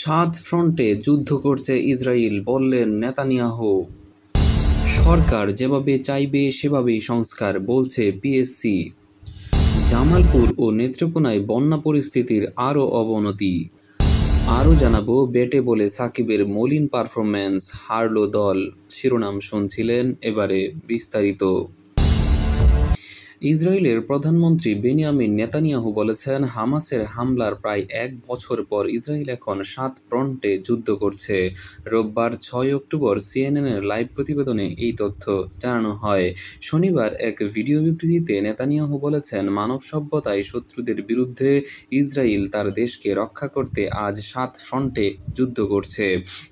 সাত ফ্রন্টে যুদ্ধ করছে ইসরায়েল বললেন নেতানিয়াহু সরকার যেভাবে চাইবে সেভাবেই সংস্কার বলছে পিএসসি জামালপুর ও নেত্রকোনায় বন্যা পরিস্থিতির আরও অবনতি আরও জানাবো বেটে বলে সাকিবের মলিন পারফরম্যান্স হারলো দল শিরোনাম শুনছিলেন এবারে বিস্তারিত ইসরায়েলের প্রধানমন্ত্রী বেনিয়ামিন নেতানিয়াহু বলেছেন হামাসের হামলার প্রায় এক বছর পর ইসরায়েল এখন সাত ফ্রন্টে যুদ্ধ করছে রোববার ছয় অক্টোবর সিএনএনের লাইভ প্রতিবেদনে এই তথ্য জানানো হয় শনিবার এক ভিডিও বিবৃতিতে নেতানিয়াহু বলেছেন মানব সভ্যতায় শত্রুদের বিরুদ্ধে ইসরায়েল তার দেশকে রক্ষা করতে আজ সাত ফ্রন্টে যুদ্ধ করছে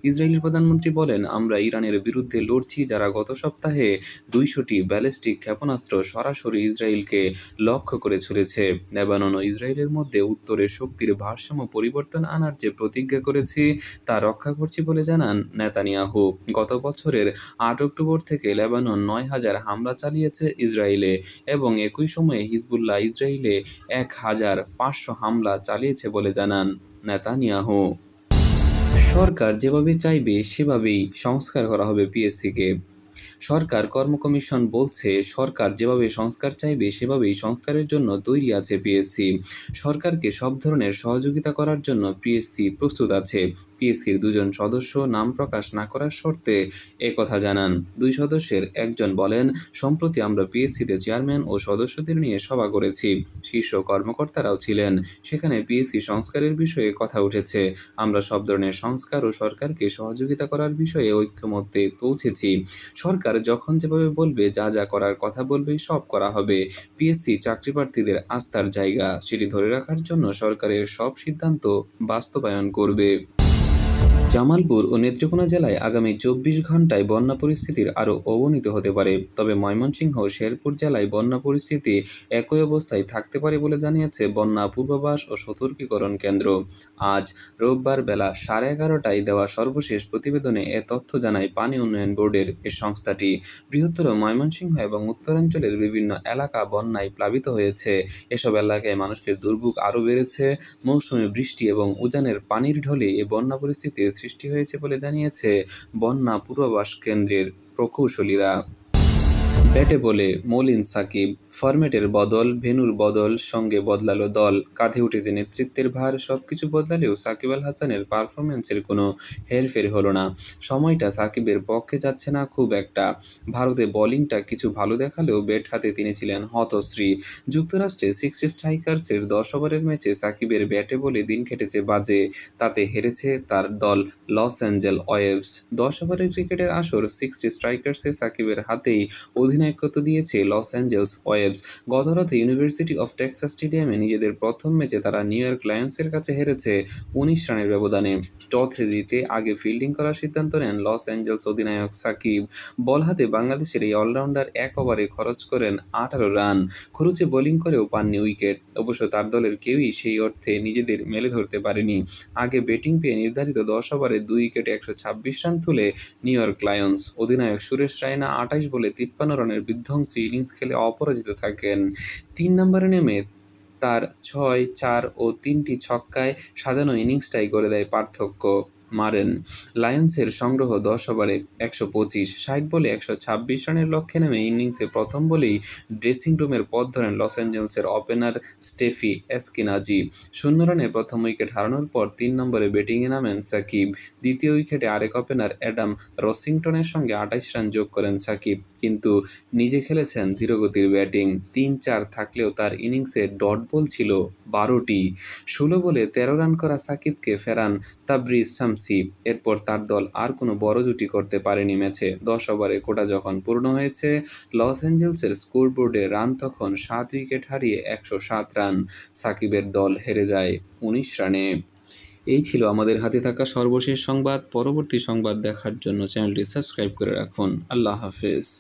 ইসরায়েলের প্রধানমন্ত্রী বলেন আমরা ইরানের বিরুদ্ধে লড়ছি যারা গত সপ্তাহে দুইশোটি ব্যালিস্টিক ক্ষেপণাস্ত্র সরাসরি ইসরায়েলকে লক্ষ্য করে ছুড়েছে লেবানন ও ইসরায়েলের মধ্যে উত্তরের শক্তির ভারসাম্য পরিবর্তন আনার যে প্রতিজ্ঞা করেছি তা রক্ষা করছি বলে জানান নেতানিয়াহু গত বছরের আট অক্টোবর থেকে লেবানন নয় হাজার হামলা চালিয়েছে ইসরায়েলে এবং একই সময়ে হিজবুল্লাহ ইসরায়েলে এক হাজার পাঁচশো হামলা চালিয়েছে বলে জানান নেতানিয়াহু সরকার যেভাবে চাইবে সেভাবেই সংস্কার করা হবে পিএসসিকে সরকার কর্ম কমিশন বলছে সরকার যেভাবে সংস্কার চাইবে সেভাবেই সংস্কারের জন্য তৈরি আছে পিএসসি সরকারকে সব ধরনের সহযোগিতা করার জন্য পিএসসি প্রস্তুত আছে পিএসসির দুজন সদস্য নাম প্রকাশ না করার শর্তে একথা জানান দুই সদস্যের একজন বলেন সম্প্রতি আমরা পিএসসিতে চেয়ারম্যান ও সদস্যদের নিয়ে সভা করেছি শীর্ষ কর্মকর্তারাও ছিলেন সেখানে পিএসসি সংস্কারের বিষয়ে কথা উঠেছে আমরা সব ধরনের সংস্কার ও সরকারকে সহযোগিতা করার বিষয়ে ঐক্যমত্যে পৌঁছেছি সরকার তারা যখন যেভাবে বলবে যা যা করার কথা বলবে সব করা হবে পিএসসি চাকরি প্রার্থীদের আস্থার জায়গা সেটি ধরে রাখার জন্য সরকারের সব সিদ্ধান্ত বাস্তবায়ন করবে জামালপুর ও নেত্রকোনা জেলায় আগামী চব্বিশ ঘন্টায় বন্যা পরিস্থিতির আরও অবনীত হতে পারে তবে ময়মনসিংহ ও শেরপুর জেলায় বন্যা পরিস্থিতি একই অবস্থায় থাকতে পারে বলে জানিয়েছে বন্যা পূর্বাভাস ও সতর্কীকরণ কেন্দ্র আজ রোববার বেলা সাড়ে এগারোটায় দেওয়া সর্বশেষ প্রতিবেদনে এ তথ্য জানায় পানি উন্নয়ন বোর্ডের এ সংস্থাটি বৃহত্তর ময়মনসিংহ এবং উত্তরাঞ্চলের বিভিন্ন এলাকা বন্যায় প্লাবিত হয়েছে এসব এলাকায় মানুষের দুর্ভোগ আরও বেড়েছে মৌসুমী বৃষ্টি এবং উজানের পানির ঢলে এ বন্যা পরিস্থিতি পরিস্থিতির সৃষ্টি হয়েছে বলে জানিয়েছে বন্যা পূর্বাভাস কেন্দ্রের প্রকৌশলীরা ব্যাটে বলে মলিন সাকিব ফরম্যাটের বদল ভেনুর বদল সঙ্গে বদলালো দল কাঁধে উঠেছে নেতৃত্বের ভার সবকিছু বদলালেও সাকিব আল হাসানের পারফরমেন্সের কোনো হেরফের হলো না সময়টা সাকিবের পক্ষে যাচ্ছে না খুব একটা ভারতে বলিংটা কিছু ভালো দেখালেও ব্যাট হাতে তিনি ছিলেন হতশ্রী যুক্তরাষ্ট্রে সিক্স স্ট্রাইকার্সের দশ ওভারের ম্যাচে সাকিবের ব্যাটে বলে দিন খেটেছে বাজে তাতে হেরেছে তার দল লস অ্যাঞ্জেল ওয়েভস দশ ওভারের ক্রিকেটের আসর সিক্স স্ট্রাইকার্সে সাকিবের হাতেই অধীন অধিনায়কত্ব দিয়েছে লস অ্যাঞ্জেলস ওয়েবস গতরাতে ইউনিভার্সিটি অফ টেক্সাস স্টেডিয়ামে নিজেদের প্রথম ম্যাচে তারা নিউ ইয়র্ক লায়ন্সের কাছে হেরেছে উনিশ রানের ব্যবধানে টথে জিতে আগে ফিল্ডিং করার সিদ্ধান্ত নেন লস অ্যাঞ্জেলস অধিনায়ক সাকিব বল হাতে বাংলাদেশের এই অলরাউন্ডার এক ওভারে খরচ করেন আঠারো রান খরচে বোলিং করেও পাননি উইকেট অবশ্য তার দলের কেউই সেই অর্থে নিজেদের মেলে ধরতে পারেনি আগে ব্যাটিং পেয়ে নির্ধারিত দশ ওভারে দুই উইকেটে একশো ছাব্বিশ রান তুলে নিউ ইয়র্ক লায়ন্স অধিনায়ক সুরেশ রায়না আঠাশ বলে তিপ্পান্ন রানে ধরনের বিধ্বংসী ইনিংস খেলে অপরাজিত থাকেন তিন নম্বরে নেমে তার ছয় চার ও তিনটি ছক্কায় সাজানো ইনিংসটাই করে দেয় পার্থক্য মারেন লায়ন্সের সংগ্রহ দশ ওভারে একশো পঁচিশ ষাট বলে একশো ছাব্বিশ রানের লক্ষ্যে নেমে ইনিংসে প্রথম বলেই ড্রেসিং রুমের পথ ধরেন লস অ্যাঞ্জেলসের ওপেনার স্টেফি এসকিনাজি শূন্য রানে প্রথম উইকেট হারানোর পর তিন নম্বরে ব্যাটিংয়ে নামেন সাকিব দ্বিতীয় উইকেটে আরেক ওপেনার অ্যাডাম রসিংটনের সঙ্গে আটাইশ রান যোগ করেন সাকিব কিন্তু নিজে খেলেছেন ধীরগতির ব্যাটিং তিন চার থাকলেও তার ইনিংসে ডট বল ছিল বারোটি ষোলো বলে তেরো রান করা সাকিবকে ফেরান তাবরিজ শামসি এরপর তার দল আর কোনো বড় জুটি করতে পারেনি ম্যাচে দশ ওভারে কোটা যখন পূর্ণ হয়েছে লস অ্যাঞ্জেলসের স্কোরবোর্ডে রান তখন সাত উইকেট হারিয়ে একশো সাত রান সাকিবের দল হেরে যায় উনিশ রানে এই ছিল আমাদের হাতে থাকা সর্বশেষ সংবাদ পরবর্তী সংবাদ দেখার জন্য চ্যানেলটি সাবস্ক্রাইব করে রাখুন আল্লাহ হাফেজ